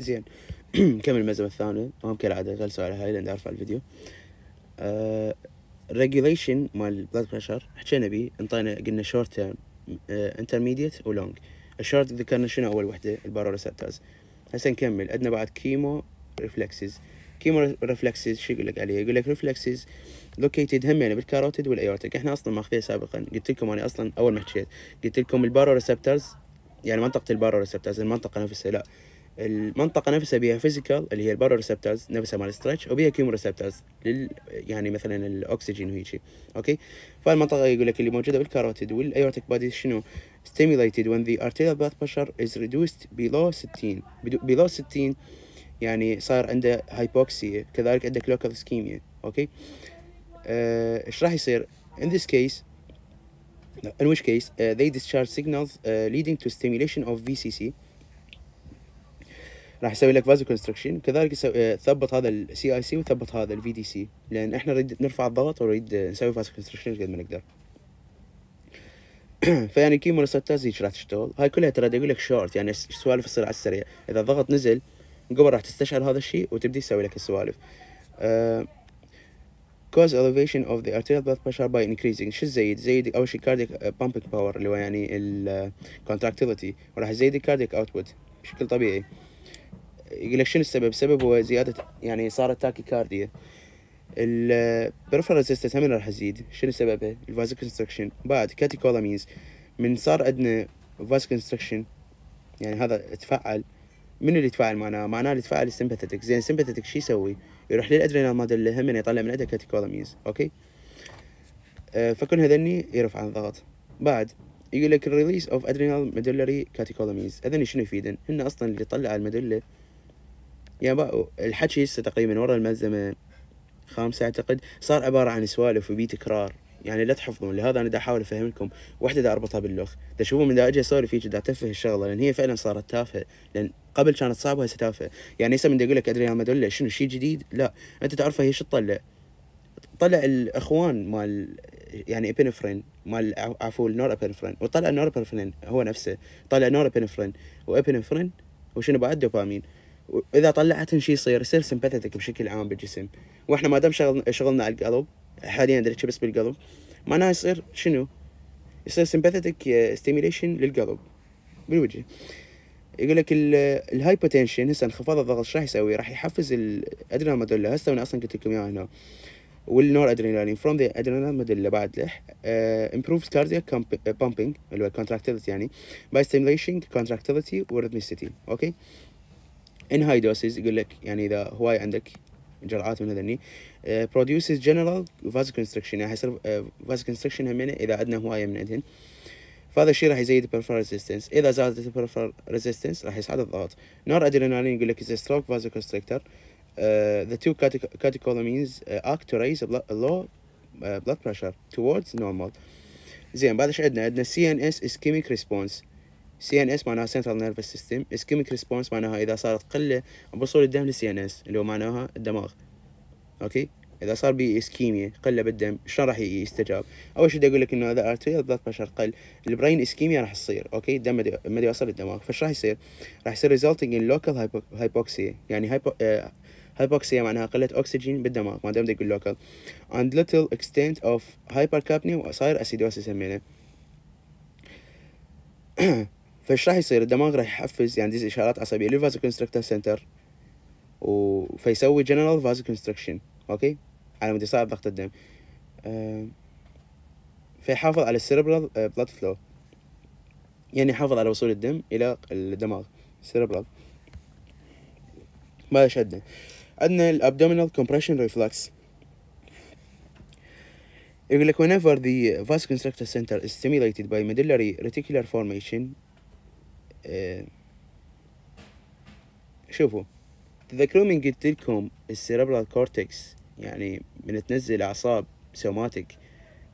زين نكمل المزمة الثانية مهم كالعادة جلسوا على هاي لأن أرفع على الفيديو الريجوليشن آه، مال بلاد بريشر حكينا بيه انطينا قلنا شورت تيرم انترميديت ولونج الشورت ذكرنا شنو أول وحدة البارو ريسبتورز هسه نكمل عندنا بعد كيمو ريفلكسز كيمو ريفلكسز شو يقول لك عليه يقول لك ريفلكسز لوكيتد هم يعني بالكاروتيد والايورتيك احنا اصلا ماخذين سابقا قلت لكم انا اصلا اول ما حكيت قلت لكم البارو ريسبترز يعني منطقه البارو ريسبترز المنطقه نفسها لا المنطقة نفسها بيها فيزيكال اللي هي البارو ريسبتورز نفسها مال ستريتش وبيها كيمو ريسبتورز لل يعني مثلا الاكسجين وهيجي اوكي فالمنطقة يقول لك اللي موجودة بالكاروتيد والايورتيك بادي شنو stimulated when the arterial blood pressure is reduced below 60 بيلو 60 يعني صار عنده هايبوكسيا كذلك عندك لوكال سكيميا اوكي آه، ايش راح يصير in this case in which case uh, they discharge signals uh, leading to stimulation of VCC راح يسوي لك فازو كونستركشن وكذلك آه، ثبت هذا السي اي سي وثبت هذا الفي دي سي لان احنا نريد نرفع الضغط ونريد آه، نسوي فازو كونستركشن قد ما نقدر فيعني كيمو ريسبترز هيك راح تشتغل هاي كلها ترى اقول لك شورت يعني سوالف تصير على السريع اذا الضغط نزل قبل راح تستشعر هذا الشيء وتبدي تسوي لك السوالف كوز آه، cause elevation of the arterial blood pressure by increasing شو الزيد؟ زيد اول شيء cardiac pumping power اللي هو يعني ال contractility وراح يزيد الكارديك output بشكل طبيعي يقول لك شنو السبب؟ السبب هو زيادة يعني صارت تاكيكارديا البريفرال ريزيستنس هم راح تزيد شنو سببها؟ الفاز كونستركشن بعد كاتيكولامينز من صار عندنا فاز كونستركشن يعني هذا تفعل من اللي تفعل معناه؟ معناه اللي تفعل السمباثيتك زين السمباثيتك شو يسوي؟ يروح للادرينال مال اللي هم يطلع من عندها كاتيكولامينز اوكي؟ أه فكل هذني يرفع عن الضغط بعد يقول لك الريليس اوف ادرينال ميدولاري كاتيكولامينز هذني شنو يفيدن؟ هن اصلا اللي يطلع المدله يابا يعني الحكي هسه تقريبا ورا الملزمة خامسة اعتقد صار عبارة عن سوالف وبي تكرار يعني لا تحفظون لهذا انا دا احاول افهم لكم وحده دا اربطها باللغ دا شوفوا من دا اجي اسولف فيك دا تفه الشغله لان هي فعلا صارت تافهه لان قبل كانت صعبه هسه تافهه يعني هسه من دا اقول لك ادري مدله شنو شيء جديد لا انت تعرفها هي شو تطلع طلع الاخوان مال يعني ابنفرين مال عفوا نور ابنفرين وطلع نور ابنفرين هو نفسه طلع نور ابنفرين وابنفرين وشنو بعد دوبامين واذا طلعت شيء يصير يصير سمباتيتك بشكل عام بالجسم واحنا ما دام شغل شغلنا على القلب حاليا دريتش بس بالقلب معناها يصير شنو يصير سمباتيتك ستيميليشن للقلب بالوجه يقول لك الهايبوتنشن هسه انخفاض الضغط ايش راح يسوي؟ راح يحفز الادرينالمادولا هسه انا اصلا قلت لكم اياها هنا والنور ادرينالين فروم ذا ادرينالمادولا بعد لح امبروفز كاردياك بامبينج اللي هو contractility يعني باي ستيميليشن كونتراكتيفيتي وريثميسيتي اوكي ان هاي دوسز يقول لك يعني اذا هواي عندك جرعات من هذني آه، produces general vasoconstriction يعني حيصير آه، vasoconstriction همينه اذا عندنا هوايه من عندهن فهذا الشيء راح يزيد peripheral resistance اذا زادت peripheral resistance راح يصعد الضغط نور ادرينالين يقول لك از ستروك فازو كونستريكتور the two catecholamines uh, act to raise low uh, blood pressure towards normal زين بعد ايش عندنا عندنا CNS ischemic response سي ان اس معناها سنترال نيرفس سيستم اسكيميك ريسبونس معناها اذا صارت قله بوصول الدم للسي ان اس اللي هو معناها الدماغ اوكي اذا صار بي اسكيميا قله بالدم شلون راح يستجاب اول شيء بدي اقول لك انه اذا ارتيريال بلاد بشر قل البرين اسكيميا راح تصير اوكي الدم ما يوصل للدماغ فايش راح يصير راح يصير ريزلتنج ان لوكال هايبوكسيا يعني هايبو آه هايبوكسيا معناها قلة أكسجين بالدماغ ما دام بدي اقول لوكال and little extent of hypercapnia وصاير اسيدوسيس يسمينه فايش راح يصير الدماغ راح يحفز يعني ديز اشارات عصبيه كونستركتر سنتر و... فيسوي جنرال كونستركشن اوكي على مود يصعد ضغط الدم فيحافظ على السيربرال بلاد فلو يعني يحافظ على وصول الدم الى الدماغ السيربرال ما شد عندنا الابدومينال كومبريشن ريفلكس يقول لك whenever the vasoconstrictor center is stimulated by medullary reticular formation آه، شوفوا تذكرون من قلت لكم السيربرال كورتكس يعني من تنزل اعصاب سوماتيك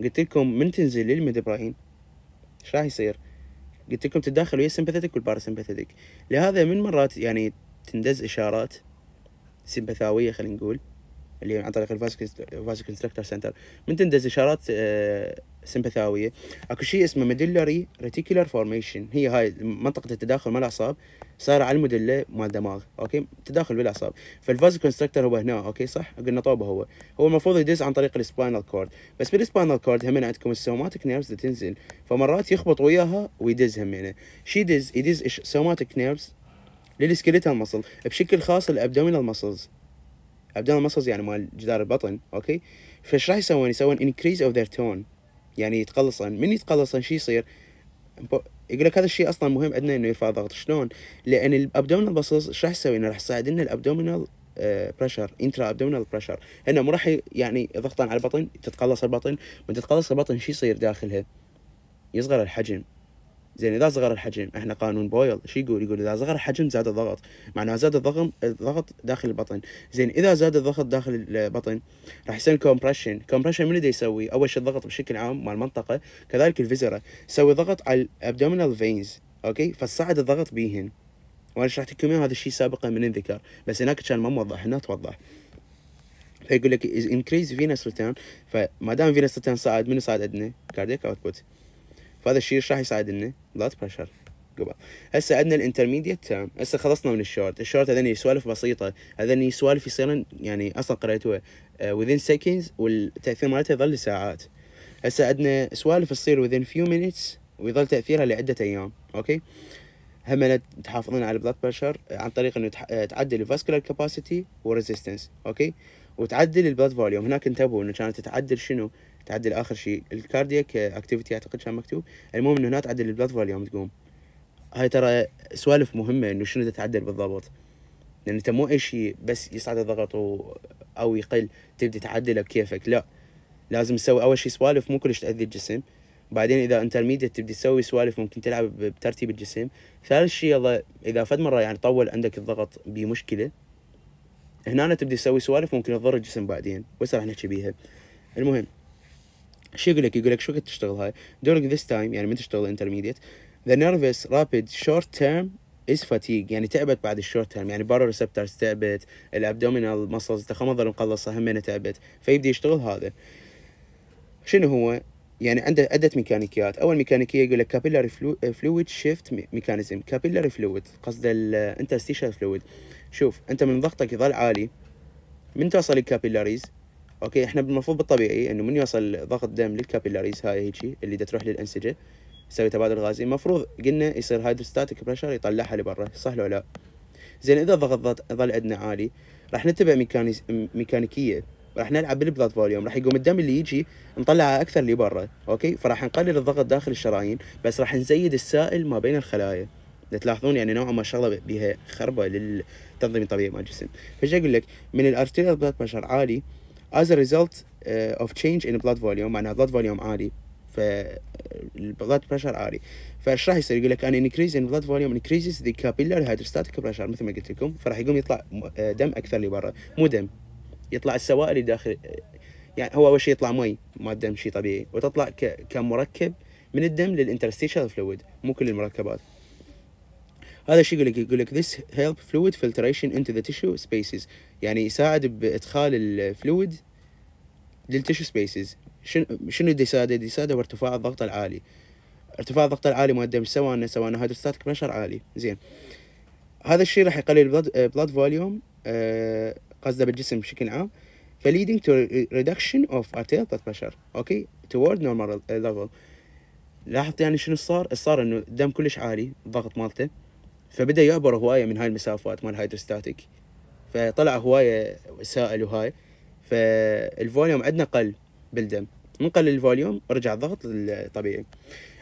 قلت لكم من تنزل براين ايش راح يصير قلت لكم تتداخل ويا السمباثيتك والباراسمباثيتك لهذا من مرات يعني تندز اشارات سمبثاويه خلينا نقول اللي عن طريق كونستركتر سنتر من تندز اشارات آه، سمبثاويه اكو شيء اسمه ميدلري ريتيكولار فورميشن هي هاي منطقه التداخل مال الاعصاب صار على المدله مال الدماغ اوكي تداخل بالاعصاب فالفاز كونستركتر هو هنا اوكي صح قلنا طوبه هو هو المفروض يدز عن طريق السباينال كورد بس بالسباينال كورد هم عندكم السوماتيك نيرفز تنزل فمرات يخبط وياها ويدز هم شي دز يدز سوماتيك نيرفز للسكيلتال مسل بشكل خاص الابدومينال مسلز ابدال المسلز يعني مال جدار البطن اوكي فايش راح يسوون يسوون انكريز اوف ذير تون يعني يتقلصن من يتقلصن شو يصير يقول لك هذا الشيء اصلا مهم عندنا انه يرفع ضغط شلون لان الابدومينال باسلز ايش راح يسوي انه راح يساعد لنا الابدومينال بريشر انترا ابدومينال بريشر انه مو راح يعني ضغطا على البطن تتقلص البطن من تتقلص البطن شو يصير داخلها يصغر الحجم زين اذا صغر الحجم احنا قانون بويل شو يقول يقول اذا صغر الحجم زاد الضغط معناه زاد الضغط الضغط داخل البطن زين اذا زاد الضغط داخل البطن راح يصير كومبريشن كومبريشن من اللي يسوي اول شيء الضغط بشكل عام مع المنطقه كذلك الفيزرا يسوي ضغط على الابدومينال فينز اوكي فصعد الضغط بيهن وانا شرحت لكم هذا الشيء سابقا من الذكر بس هناك كان ما موضح هنا توضح فيقول لك increase venous return فما دام venous return صعد منو صعد عندنا؟ cardiac output فهذا الشيء ايش راح يساعدنا؟ بلاد بريشر قبل هسه عندنا الانترميديت تيرم هسه خلصنا من الشورت الشورت هذني سوالف بسيطه هذني سوالف يصيرن يعني اصلا قريتوها آه، within seconds والتاثير مالتها يظل ساعات هسه عندنا سوالف تصير within few minutes ويظل تاثيرها لعده ايام اوكي هم تحافظون على البلاد آه، بريشر عن طريق انه آه، تعدل الفاسكولار كاباسيتي والريزيستنس اوكي وتعدل البلاد فوليوم هناك انتبهوا انه كانت تعدل شنو تعدل اخر شيء الكاردياك اكتيفيتي اعتقد كان مكتوب المهم انه هنا تعدل البلاد فوليوم تقوم هاي ترى سوالف مهمه انه شنو تتعدل بالضبط لان انت مو اي شيء بس يصعد الضغط و... او يقل تبدي تعدله بكيفك لا لازم تسوي اول شيء سوالف مو كلش تاذي الجسم بعدين اذا انترميديت تبدي تسوي سوالف ممكن تلعب بترتيب الجسم ثالث شيء يلا اذا فد مره يعني طول عندك الضغط بمشكله هنا تبدي تسوي سوالف ممكن تضر الجسم بعدين وهسه راح نحكي بيها المهم شو يقول لك؟ يقول لك شو قد تشتغل هاي؟ during this time يعني من تشتغل intermediate the nervous rapid short term is fatigue يعني تعبت بعد الشورت تيرم يعني بارو ريسبترز تعبت الابدومينال مسلز تخمض المقلصه همينه تعبت فيبدي يشتغل هذا شنو هو؟ يعني عنده عدة ميكانيكيات أول ميكانيكية يقول لك كابيلاري فلويد شيفت ميكانيزم كابيلاري فلويد قصد الانترستيشال فلويد شوف أنت من ضغطك يظل عالي من توصل الكابيلاريز اوكي احنا بالمفروض بالطبيعي انه من يوصل ضغط دم للكابيلاريز هاي هيجي اللي تروح للانسجه تسوي تبادل غازي المفروض قلنا يصير هايدروستاتيك بريشر يطلعها لبرا صح لو لا زين اذا ضغط ظل عندنا عالي راح نتبع ميكاني... ميكانيكيه راح نلعب بالبلاد فوليوم راح يقوم الدم اللي يجي نطلعه اكثر لبرا اوكي فراح نقلل الضغط داخل الشرايين بس راح نزيد السائل ما بين الخلايا تلاحظون يعني نوعا ما شغله بيها خربه للتنظيم الطبيعي مال الجسم فايش اقول لك من الارتيريال بلاد بريشر عالي as a result uh, of change in blood volume معناها blood volume عالي ف blood pressure عالي فايش راح يصير يقول لك ان increase in blood volume increases the capillary hydrostatic pressure مثل ما قلت لكم فراح يقوم يطلع آه، دم اكثر لبرا مو دم يطلع السوائل داخل آه، يعني هو اول شيء يطلع مي ما دم شيء طبيعي وتطلع كمركب من الدم للانترستيشال فلويد مو كل المركبات هذا الشيء يقول لك يقول لك this help fluid filtration into the tissue spaces يعني يساعد بادخال الفلويد للتشو سبيسز شنو شنو يساعد هو ارتفاع الضغط العالي ارتفاع الضغط العالي ما الدم سواء سواء هيدروستاتيك بريشر عالي زين هذا الشيء راح يقلل بلاد آه، فوليوم آه، قصده بالجسم بشكل عام فليدنج تو ريدكشن اوف ارتيريال بلاد بريشر اوكي توورد نورمال ليفل لاحظت يعني شنو صار؟ صار انه الدم كلش عالي الضغط مالته فبدا يعبر هوايه من هاي المسافات مال هايدروستاتيك فطلع هوايه سائل وهاي فالفوليوم عندنا قل بالدم من قل الفوليوم رجع الضغط الطبيعي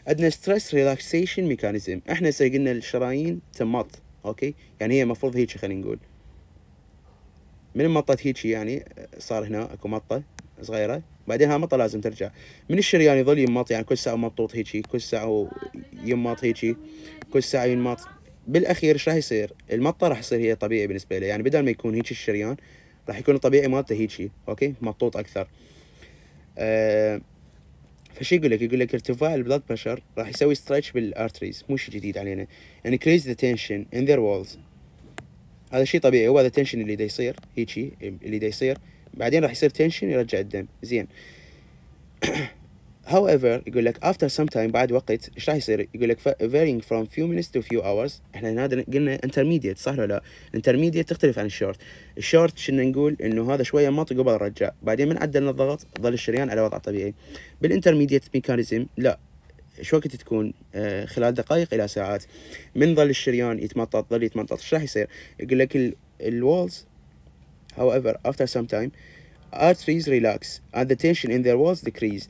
عندنا ستريس ريلاكسيشن ميكانيزم احنا هسه قلنا الشرايين تمط اوكي يعني هي المفروض هيك خلينا نقول من مطت هيك يعني صار هنا اكو مطه صغيره بعدين ها مطه لازم ترجع من الشريان يظل يمط يعني كل ساعه مطوط هيجي كل ساعه يمط هيجي كل ساعه ينمط بالاخير ايش راح يصير؟ المطه راح تصير هي طبيعي بالنسبه له يعني بدل ما يكون هيك الشريان راح يكون الطبيعي مالته هيك اوكي مطوط اكثر أه فشي يقول لك يقول لك ارتفاع البلاد بريشر راح يسوي ستريتش بالارتريز مو شيء جديد علينا انكريز ذا تنشن ان ذير وولز هذا شيء طبيعي هو هذا التنشن اللي دا يصير هيجي اللي دا يصير بعدين راح يصير تنشن يرجع الدم زين however يقول لك after some time بعد وقت ايش راح يصير يقول لك varying from few minutes to few hours احنا هنا قلنا intermediate صح ولا لا intermediate تختلف عن الشورت الشورت شنا نقول انه هذا شويه مط قبل الرجاء بعدين من عدلنا الضغط ظل الشريان على وضعه طبيعي بالانترميديت ميكانيزم لا شو وقت تكون آه، خلال دقائق الى ساعات من ظل الشريان يتمطط ظل يتمطط ايش راح يصير يقول لك الوالز however after some time arteries relax and the tension in their walls decrease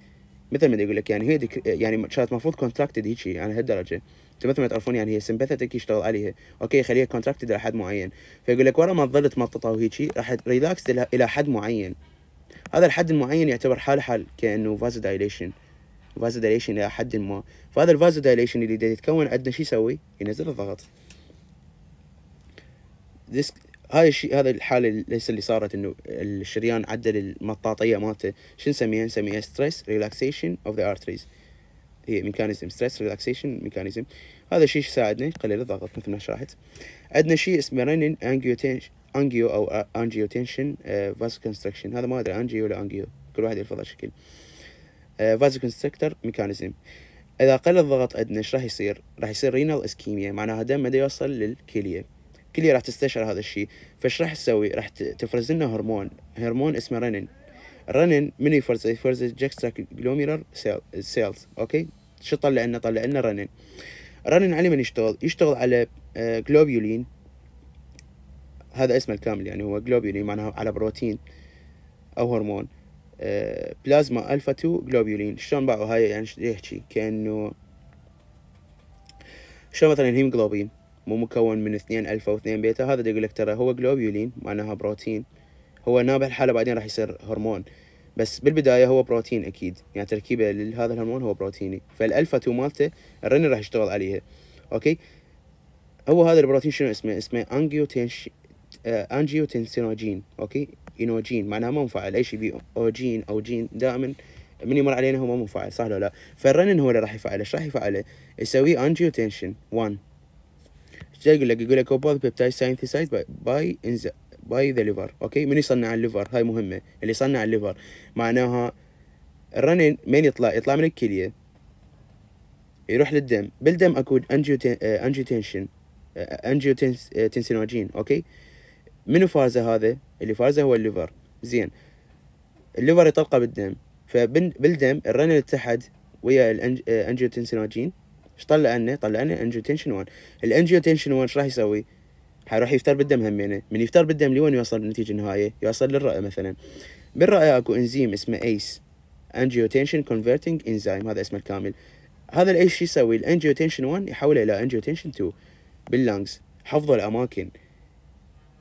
مثل ما يقول لك يعني هي ديك يعني كانت المفروض كونتراكتد هيجي يعني هالدرجه انت مثل ما تعرفون يعني هي سمبثتك يشتغل عليها اوكي خليها كونتراكتد الى حد معين فيقول لك ورا ما تظل تمططها وهيجي راح ريلاكس الى حد معين هذا الحد المعين يعتبر حاله حال كانه فازو دايليشن فازو دايليشن الى حد ما فهذا الفازو دايليشن اللي دا يتكون عندنا شو يسوي؟ ينزل الضغط This هاي الشيء هذا الحاله ليس اللي صارت انه الشريان عدل المطاطيه مالته شو نسميها نسميها ستريس ريلاكسيشن اوف ذا ارتريز هي ميكانيزم ستريس ريلاكسيشن ميكانيزم هذا الشيء ساعدنا يقلل الضغط مثل ما شرحت عندنا شيء اسمه رنين انجيو او انجيو تنشن فاسو كونستركشن هذا ما ادري انجيو ولا انجيو كل واحد يلفظ شكل فازو كونستركتر ميكانيزم اذا قل الضغط عندنا ايش راح يصير؟ راح يصير رينال اسكيميا معناها دم ما يوصل للكليه كلية راح تستشعر هذا الشيء فايش راح تسوي راح تفرز لنا هرمون هرمون اسمه رنين رنين منو يفرز يفرز الجكسترا جلوميرال سيلز اوكي شو طلع لنا طلع لنا رنين رنين على من يشتغل يشتغل على جلوبيولين آه، هذا اسمه الكامل يعني هو جلوبيولين معناها على بروتين او هرمون بلازما الفا 2 جلوبيولين شلون باعوا هاي يعني يحكي إيه، كانه شلون مثلا الهيموجلوبين مو مكون من اثنين ألفا واثنين بيتا هذا يقول لك ترى هو جلوبيولين معناها بروتين هو نابع الحالة بعدين راح يصير هرمون بس بالبداية هو بروتين أكيد يعني تركيبة لهذا الهرمون هو بروتيني فالألفا تو مالته الرنين راح يشتغل عليها أوكي هو هذا البروتين شنو اسمه اسمه انجيوتينش أنجيوتنسينوجين آه، أوكي إنوجين معناها ما منفعل أي شيء بي أوجين أو جين دائما من يمر علينا هو ما منفعل صح ولا لا فالرنين هو اللي راح يفعله ايش راح يفعله يسوي أنجيوتنشن 1 جاي يقول لك يقول لك اوبوز بيبتايد سينثيسايز باي انز باي ذا ليفر اوكي من يصنع الليفر هاي مهمه اللي يصنع الليفر معناها الرنين من يطلع يطلع من الكليه يروح للدم بالدم اكو انجيوتنشن آه، آه، آه، تنسينوجين اوكي منو فازه هذا اللي فازه هو الليفر زين الليفر يطلقه بالدم فبالدم الرنين اتحد ويا الانجيوتنسينوجين ايش طلع طيب، لنا؟ طلع لنا انجيوتنشن 1 الانجيوتنشن 1 ايش راح يسوي؟ حيروح يفتر بالدم همينه يعني. من يفتر بالدم لوين يوصل للنتيجه النهائيه؟ يوصل للرئه مثلا بالرئه اكو انزيم اسمه ايس انجيوتنشن كونفرتنج انزيم هذا اسمه الكامل هذا الايس e شو يسوي؟ الانجيوتنشن 1 يحوله الى انجيوتنشن 2 باللانجز حفظوا الاماكن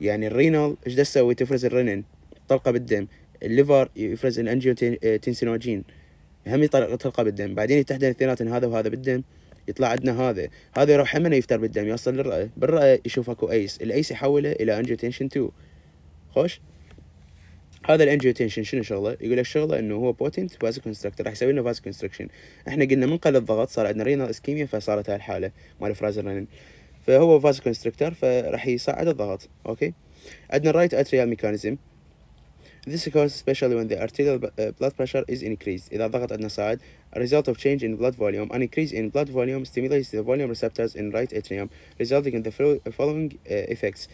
يعني الرينال ايش تسوي؟ تفرز الرنين طلقه بالدم الليفر يفرز الانجيوتنسينوجين آه، هم تلقى بالدم بعدين يتحدث اثنيناتهم هذا وهذا بالدم يطلع عندنا هذا هذا يروح همنا يفتر بالدم يوصل للرئه بالرئه يشوف اكو ايس الايس يحوله الى انجيوتنشن 2 خوش هذا الانجيوتنشن شنو شغله يقول لك شغله انه هو بوتنت فاز كونستركتر راح يسوي لنا فاز كونستركشن احنا قلنا من قل الضغط صار عندنا رينال اسكيميا فصارت هاي الحاله مال فرازرنين فهو فاز كونستركتر فراح يصعد الضغط اوكي عندنا رايت اتريال ميكانيزم This occurs especially when the arterial uh, blood pressure is increased إذا ضغط عندنا صاعد a result of change in blood volume an increase in blood volume stimulates the volume receptors in right atrium resulting in the following uh, effects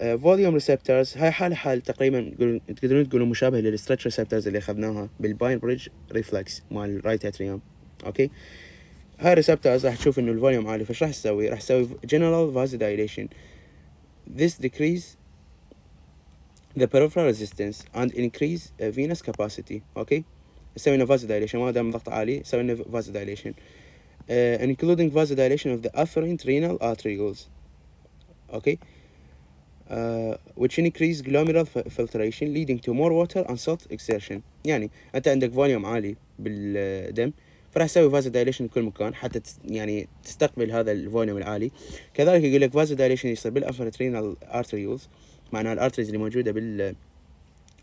uh, Volume receptors هاي حال حال تقريبا تقدرون تقولوا مشابه للستريتش ريسبتورز اللي اخذناها بالباين بريدج ريفلكس مال الرايت اتريوم اوكي هاي receptors راح تشوف انه الفوليوم عالي فايش راح تسوي؟ راح تسوي general vasodilation this decrease the peripheral resistance and increase uh, venous capacity okay يسوي vasodilation ما دام ضغط عالي يسوي vasodilation uh, including vasodilation of the afferent renal arterioles okay uh, which increase glomerular filtration leading to more water and salt exertion يعني انت عندك volume عالي بالدم فراح يسوي vasodilation دايليشن بكل مكان حتى يعني تستقبل هذا الفوليوم العالي كذلك يقول لك فازو دايليشن يصير بالافرت رينال ارتريولز معناها الارتريز اللي موجوده بال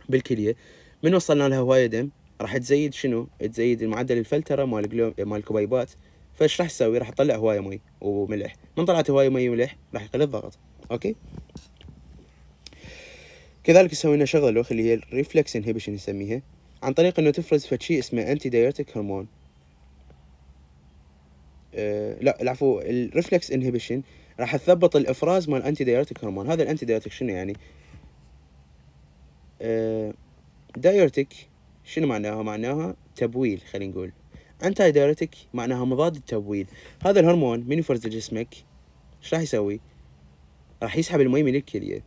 بالكليه من وصلنا لها هوايه دم راح تزيد شنو تزيد المعدل الفلتره مال الجلو... مال الكبيبات فايش راح تسوي راح تطلع هوايه مي وملح من طلعت هوايه مي وملح راح يقل الضغط اوكي كذلك سوينا شغله اخرى اللي هي الريفلكس انهبيشن نسميها عن طريق انه تفرز فشي اسمه انتي دايرتيك هرمون أه لا العفو الريفلكس انهبيشن راح تثبط الافراز مال انتي دايرتيك هرمون هذا الانتي دايرتيك شنو يعني آه دايرتيك شنو معناها معناها تبويل خلينا نقول انتي دايرتيك معناها مضاد التبويل هذا الهرمون من يفرز لجسمك ايش راح يسوي راح يسحب المي من الكليه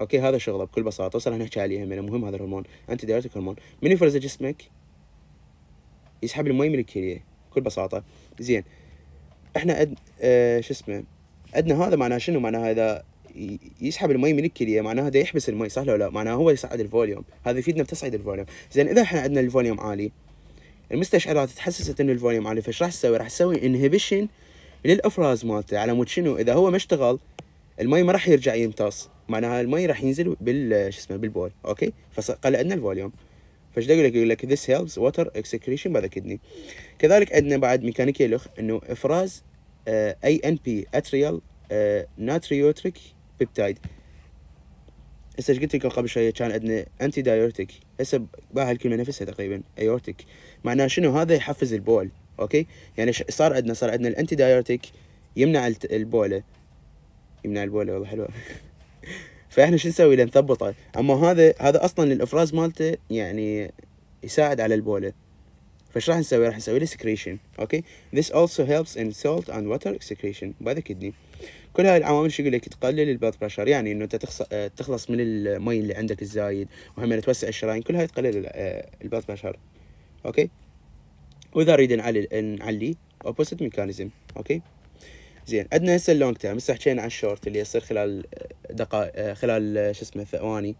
اوكي هذا شغله بكل بساطه وصلنا نحكي عليها من المهم هذا الهرمون انتي دايرتيك هرمون من يفرز لجسمك يسحب المي من الكليه بكل بساطه زين احنا أد... آه شو اسمه عندنا هذا معناه شنو معناها اذا يسحب المي من الكليه معناها هذا يحبس المي صح ولا لا معناها هو يصعد الفوليوم هذا يفيدنا بتصعيد الفوليوم زين اذا احنا عندنا الفوليوم عالي المستشعرات تحسست ان الفوليوم عالي فايش راح تسوي راح تسوي انهبيشن للافراز مالته على مود شنو اذا هو ما اشتغل المي ما راح يرجع يمتص معناها المي راح ينزل بال شو اسمه بالبول اوكي فقل عندنا الفوليوم فايش يقول لك يقول لك this helps water excretion by the kidney كذلك عندنا بعد ميكانيكيه لخ انه افراز اي ان بي اتريال ناتريوتريك بيبتايد هسه ايش قلت لكم قبل شويه كان عندنا انتي دايورتيك هسه باع الكلمه نفسها تقريبا ايورتيك معناه شنو هذا يحفز البول اوكي يعني صار عندنا صار عندنا الانتي دايورتيك يمنع البوله يمنع البوله والله حلوه فاحنا شو نسوي لنثبطه اما هذا هذا اصلا الافراز مالته يعني يساعد على البوله فايش راح نسوي راح نسوي له secretion اوكي this also helps in salt and water secretion by the kidney كل هاي العوامل شو يقول لك تقلل البلد بريشر يعني انه انت آه، تخلص من المي اللي عندك الزايد وهم توسع الشرايين كل هاي تقلل آه، البلد بريشر اوكي واذا نريد نعلي نعلي opposite mechanism اوكي زين عندنا هسه اللونج تيرم هسه حكينا عن الشورت اللي يصير خلال دقائق آه، خلال شو اسمه ثواني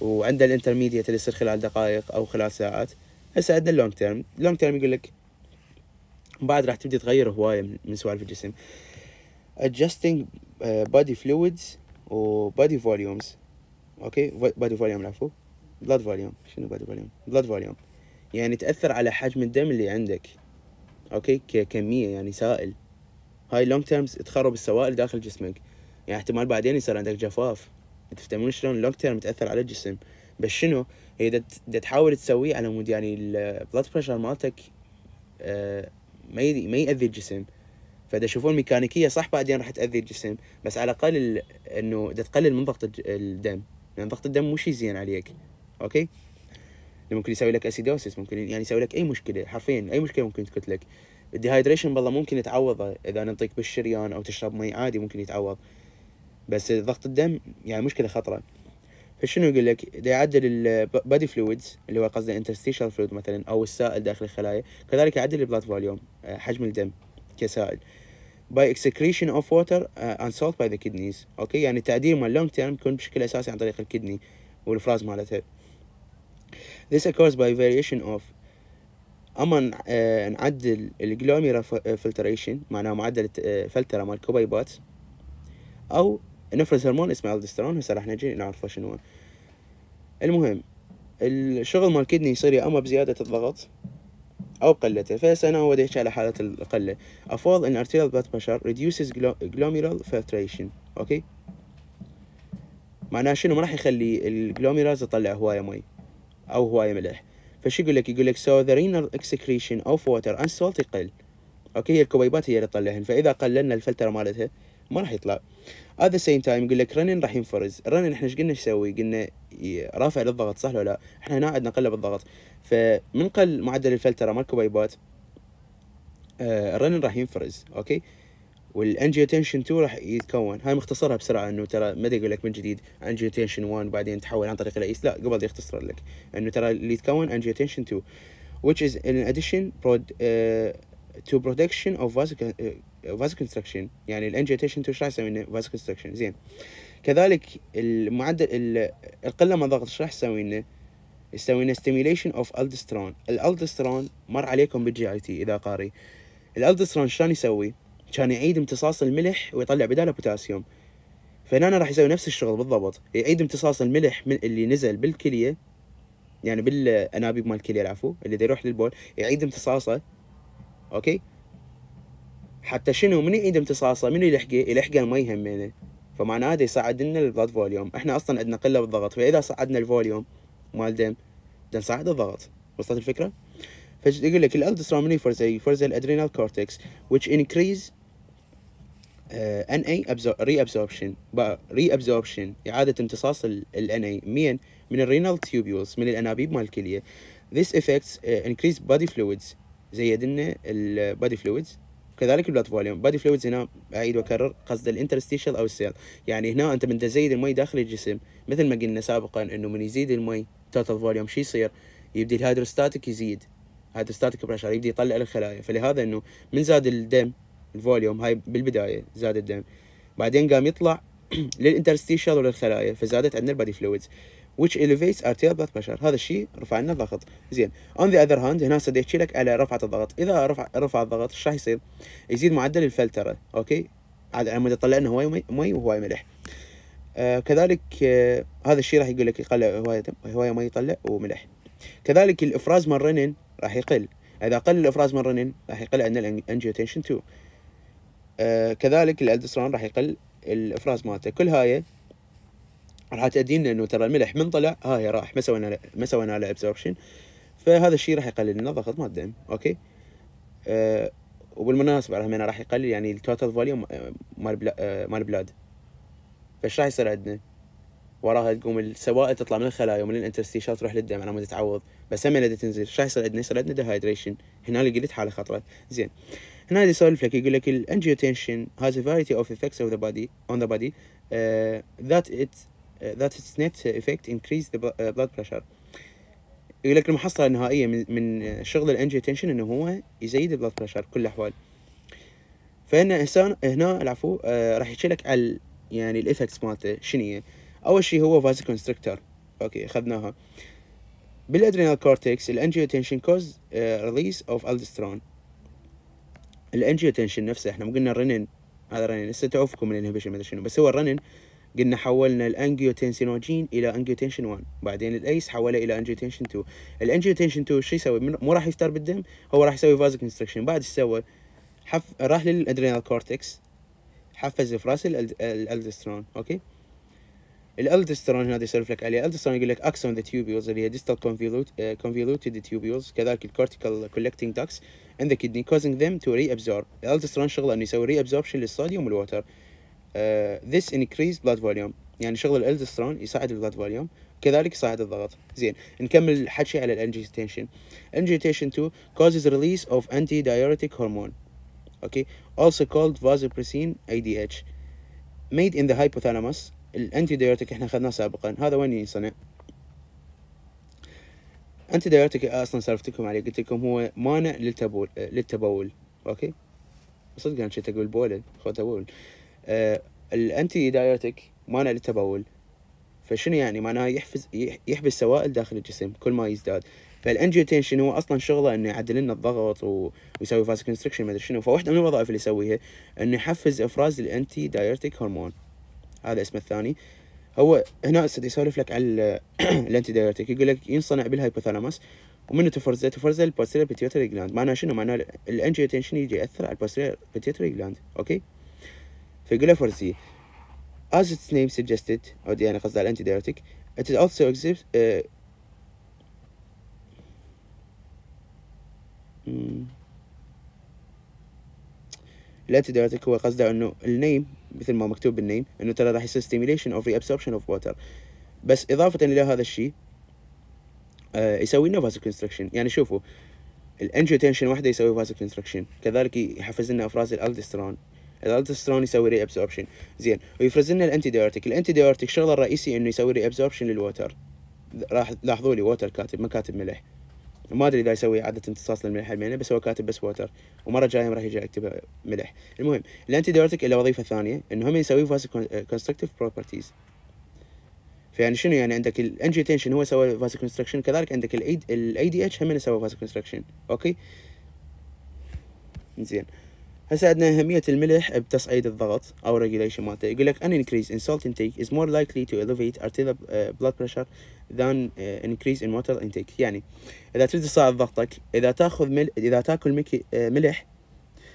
وعندنا الانترميديت اللي يصير خلال دقائق او خلال ساعات هسه عندنا اللونج تيرم اللونج تيرم يقول لك بعد راح تبدي تغير هوايه من سوالف الجسم adjusting uh, body fluids و body volumes اوكي body volume العفو blood volume شنو body volume blood volume يعني تاثر على حجم الدم اللي عندك اوكي ككميه يعني سائل هاي لونج تيرمز تخرب السوائل داخل جسمك يعني احتمال بعدين يصير عندك جفاف تفهمون شلون لونج تيرم تاثر على الجسم بس شنو هي دا تحاول تسويه على مود يعني البلاد بريشر مالتك آه، ما ما ياذي الجسم فدا تشوفون ميكانيكيه صح بعدين راح تاذي الجسم بس على الاقل انه دا تقلل من ضغط الدم لان يعني ضغط الدم مو شيء زين عليك اوكي ممكن يسوي لك اسيدوسيس ممكن يعني يسوي لك اي مشكله حرفيا اي مشكله ممكن تكت لك الديهايدريشن بالله ممكن تعوضه اذا نعطيك بالشريان او تشرب مي عادي ممكن يتعوض بس ضغط الدم يعني مشكله خطره فشنو يقول لك دا يعدل البادي فلويدز اللي هو قصده انترستيشال فلويد مثلا او السائل داخل الخلايا كذلك يعدل البلاد آه، فوليوم حجم الدم كسائل by excretion of water آه، and salt by the kidneys اوكي يعني التعديل مال لونج تيرم يكون بشكل اساسي عن طريق الكدني والافراز مالتها This occurs by variation of اما آه، نعدل الجلوميرا فلتريشن معناه معدل فلتره مال كوبيبات او نفرز هرمون اسمه الدسترون هسه راح نجي نعرفه شنو المهم الشغل مال الكدني يصير يا اما بزياده الضغط او بقلته فهسه انا هو على حاله القله افوض ان ارتيريال بلاد بريشر ريديوسز جلوميرال فلتريشن اوكي معناها شنو ما راح يخلي الجلوميرالز تطلع هوايه مي او هوايه ملح فش يقول لك يقول لك so the renal excretion of water and salt يقل اوكي هي الكويبات هي اللي تطلعهن فاذا قللنا الفلتره مالتها ما راح يطلع at the same time يقول لك رنن راح ينفرز رنن احنا ايش قلنا ايش يسوي قلنا رافع للضغط صح ولا لا احنا هنا عندنا قله بالضغط قل معدل الفلتره مال كوبايبات الرنن آه، راح ينفرز اوكي والانجيو تنشن 2 راح يتكون هاي مختصرها بسرعه انه ترى ما يقول لك من جديد انجيو تنشن 1 وبعدين تحول عن طريق الايس لا قبل يختصر لك انه ترى اللي يتكون انجيو تنشن 2 which is in addition prod, uh, to protection of vascular فازكونستركشن يعني الانجيتيشن ايش راح يسوي لنا فازكونستركشن زين كذلك المعدل القله من الضغط ايش راح يسوي لنا يسوي لنا ستيميليشن اوف الدسترون الالدسترون مر عليكم بالجي اي تي اذا قاري الالدسترون شلون يسوي كان يعيد امتصاص الملح ويطلع بداله بوتاسيوم فهنا راح يسوي نفس الشغل بالضبط يعيد امتصاص الملح من اللي نزل بالكليه يعني بالانابيب مال الكليه العفو اللي يروح للبول يعيد امتصاصه اوكي حتى شنو من يعيد امتصاصه من يلحقه يلحقه المي همينه فمعناه هذا يصعد لنا البلاد فوليوم احنا اصلا عندنا قله بالضغط فاذا صعدنا الفوليوم مال دم نصعد الضغط وصلت الفكره فيقول لك الالدوسترون فور زي فور زي الادرينال كورتكس which increase uh, آه، NA reabsorption reabsorption إعادة امتصاص ال NA من من الرينال تيوبيولز من الأنابيب مال الكلية this affects uh, increased body fluids زيد لنا body fluids كذلك البلات فوليوم بادي فلويدز هنا اعيد واكرر قصد الانترستيشال او السيل يعني هنا انت من تزيد المي داخل الجسم مثل ما قلنا سابقا انه من يزيد المي توتال فوليوم شو يصير يبدي الهيدروستاتيك يزيد هيدروستاتيك بريشر يبدي يطلع الخلايا فلهذا انه من زاد الدم الفوليوم هاي بالبدايه زاد الدم بعدين قام يطلع للانترستيشال وللخلايا فزادت عندنا البادي فلويدز which elevates arterial blood pressure هذا الشيء رفع لنا الضغط زين on the other hand هنا صدق يحكي لك على رفعه الضغط اذا رفع رفع الضغط ايش راح يصير يزيد معدل الفلتره اوكي على مود يطلع لنا هواي مي وهواي ملح آه كذلك آه هذا الشيء راح يقول لك يقلع هواي هواي مي يطلع وملح كذلك الافراز من رنين راح يقل اذا قل الافراز من رنين راح يقل عندنا الانجيوتنشن 2 آه كذلك الالدسترون راح يقل الافراز مالته كل هاي راح تأدينا انه ترى الملح من طلع ها هي راح ما سوينا ما سوينا له ابسوربشن فهذا الشيء راح يقلل لنا ضغط مال الدم اوكي أه وبالمناسبه رغم راح يقلل يعني التوتال فوليوم آه، مال آه، مال البلاد فايش راح يصير عندنا؟ وراها تقوم السوائل تطلع من الخلايا ومن الانترستيشال تروح للدم على مود تعوض بس هم اذا تنزل ايش راح يصير عندنا؟ يصير عندنا ديهايدريشن هنا اللي قلت حاله خطره زين هنا يسولف لك يقول لك الانجيوتنشن هاز a variety of effects of the body on the body uh, that it ذات اتس نت افكت انكريز ذا بلاد بريشر يقول لك المحصلة النهائية من من uh, شغل الانجيوتنشن انه هو يزيد البلاد بريشر بكل الاحوال فهنا انسان هنا العفو آه راح يحكي لك على يعني الافكتس مالته شنو هي اول شيء هو فازو كونستريكتور اوكي اخذناها بالادرينال كورتكس الانجيوتنشن كوز ريليس اوف الدسترون الانجيوتنشن نفسه احنا مو قلنا الرنين هذا الرنين هسه تعوفكم من الانهبيشن ما ادري شنو بس هو الرنين قلنا حولنا الانجيوتنسينوجين الى انجيوتنشن 1 بعدين الايس حوله الى انجيوتنشن 2 الانجيوتنشن 2 شو يسوي مو راح يفتر بالدم هو راح يسوي فازو كونستركشن بعد ايش سوى حف راح للادرينال كورتكس حفز افراز الالدسترون اوكي الالدسترون هذا يسولف لك عليه الالدسترون يقول لك اكسون ذا تيوبيولز اللي هي distal convolute آه، convoluted tubules كذلك الكورتيكال collecting ducts in the kidney causing them to reabsorb الالدسترون شغله انه يسوي reabsorption للصوديوم والوتر آه، this increase blood volume يعني شغل الالدسترون يساعد البلاد فوليوم كذلك يساعد الضغط زين نكمل الحكي على الانجيتيشن انجيتيشن 2 causes release of anti diuretic hormone okay also called vasopressin ADH made in the hypothalamus الانتي ديوريتيك احنا اخذناه سابقا هذا وين ينصنع انتي ديوريتيك اصلا سالفتكم عليه قلت لكم هو مانع للتبول آه، للتبول اوكي صدق انا شفت اقول بولد خو تبول آه، الانتي دايرتك مانع للتبول فشنو يعني معناها يحفز يحبس سوائل داخل الجسم كل ما يزداد شنو هو اصلا شغله انه يعدل لنا الضغط ويسوي فاس كونستركشن ما ادري شنو فواحده من الوظائف اللي يسويها انه يحفز افراز الانتي دايرتيك هرمون هذا اسمه الثاني هو هنا يسولف لك على الانتي دايرتيك يقول لك ينصنع بالهايبوثالاموس ومنو تفرزه تفرزه البوستيريال بيتيوتري جلاند معناها شنو معناها شنو يجي ياثر على البوستيريال بيتيوتري جلاند اوكي في Gliforsi. As its name suggested, أو دي يعني قصدها الانتيديوريتيك, it is also exists uh, الانتيديوريتيك hmm. هو قصده انه النيم مثل ما مكتوب بالنيم انه ترى راح يصير stimulation of reabsorption of water بس اضافه الى هذا الشيء آه يسوي لنا كونستركشن يعني شوفوا الانجيوتنشن وحده يسوي كونستركشن كذلك يحفز لنا افراز الالدسترون الالتسترون يسوي ري ابسوربشن زين ويفرز لنا الانتي ديورتيك الانتي ديورتيك شغله الرئيسي انه يسوي ري ابسوربشن للووتر راح لاحظوا لي ووتر كاتب ما كاتب ملح ما ادري اذا يسوي اعاده امتصاص للملح المينا بس هو كاتب بس ووتر ومره جايه راح يجي اكتب ملح المهم الانتي ديورتيك له وظيفه ثانيه انه هم يسوي فاز كونستركتيف بروبرتيز فيعني شنو يعني عندك الانجيتيشن هو سوى فاز كونستركشن كذلك عندك الاي دي اتش هم سوى فاز كونستركشن اوكي زين هسه عندنا أهمية الملح بتصعيد الضغط أو regulation مالته يقول لك an increase in salt intake is more likely to elevate arterial uh, blood pressure than uh, increase in water intake يعني إذا تريد تصعد ضغطك إذا تاخذ مل... إذا تاكل مكي... Uh, ملح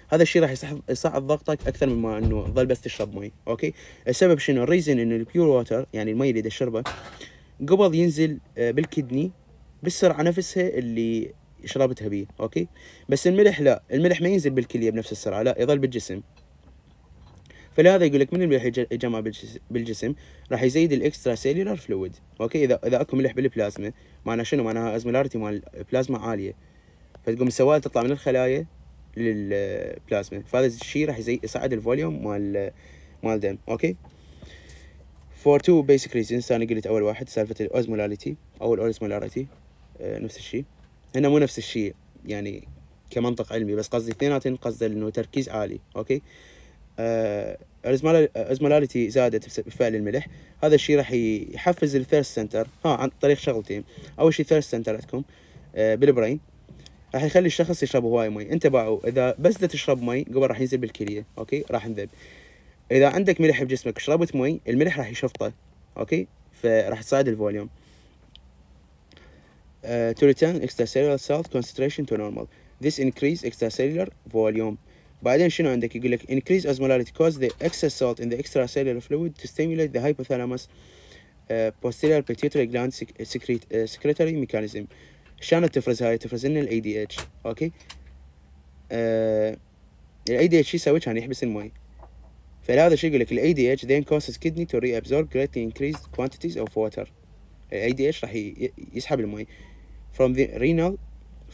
هذا الشيء راح يصعد ضغطك اكثر مما انه تظل بس تشرب مي اوكي السبب شنو الريزن انه البيور ووتر يعني المي اللي تشربه قبل ينزل بالكدني بالسرعه نفسها اللي شربتها بيه اوكي بس الملح لا الملح ما ينزل بالكليه بنفس السرعه لا يظل بالجسم فلهذا يقول لك من الملح يجمع بالجسم راح يزيد الاكسترا سيلولار فلويد اوكي اذا اذا اكو ملح بالبلازما معناها شنو معناها ازمولارتي مال البلازما عاليه فتقوم السوائل تطلع من الخلايا للبلازما فهذا الشيء راح يصعد الفوليوم مال مال الدم اوكي فور تو بيسك ريزنز انا قلت اول واحد سالفه الاوزمولاريتي او الاوزمولاريتي آه، نفس الشيء هنا مو نفس الشيء يعني كمنطق علمي بس قصدي اثنيناتهم قصدي انه تركيز عالي اوكي آه الازمالاليتي زادت بفعل الملح هذا الشيء راح يحفز الثيرست سنتر ها عن طريق شغلتين اول شيء ثيرست سنتر عندكم آه بالبرين راح يخلي الشخص يشرب هواي مي انتبهوا اذا بس تشرب مي قبل راح ينزل بالكليه اوكي راح نذب اذا عندك ملح بجسمك شربت مي الملح راح يشفطه اوكي فراح تصعد الفوليوم uh, to return extracellular salt concentration to normal this increase extracellular volume بعدين شنو عندك يقول لك increase osmolarity cause the excess salt in the extracellular fluid to stimulate the hypothalamus uh, posterior pituitary gland uh, secret, uh, secretory mechanism شلون تفرز هاي تفرز إن ال ADH okay. اوكي الاي دي اتش يسوي كان يحبس المي فلهذا شو يقول لك the ADH then causes kidney to reabsorb greatly increased quantities of water اي دي اتش راح يسحب المي from the renal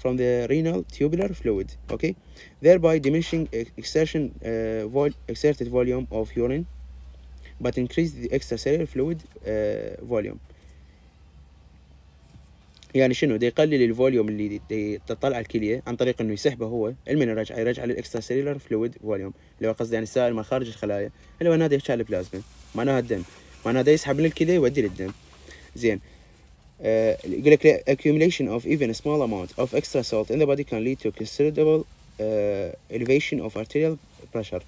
from the renal tubular fluid okay thereby diminishing exertion uh, vol exerted volume of urine but increase the extracellular fluid uh, volume يعني شنو ده يقلل الفوليوم اللي تطلع الكلية عن طريق انه يسحبه هو المن يرجع يرجع للاكسترا سيلولار فلويد فوليوم اللي هو قصدي يعني السائل من خارج الخلايا اللي هو نادي يحكي البلازما معناها الدم معناها ده يسحب من الكلية يودي للدم زين آه، يقول لك accumulation of even a small amount of extra salt in the body can lead to considerable uh, elevation of arterial pressure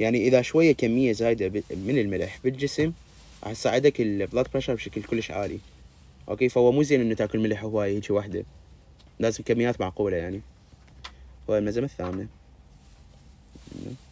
يعني اذا شويه كميه زايده من الملح بالجسم راح تساعدك البلاد بريشر بشكل كلش عالي اوكي فهو مو زين انه تاكل ملح هواي هيك وحده لازم كميات معقوله يعني هو المزمه الثامنه mm -hmm.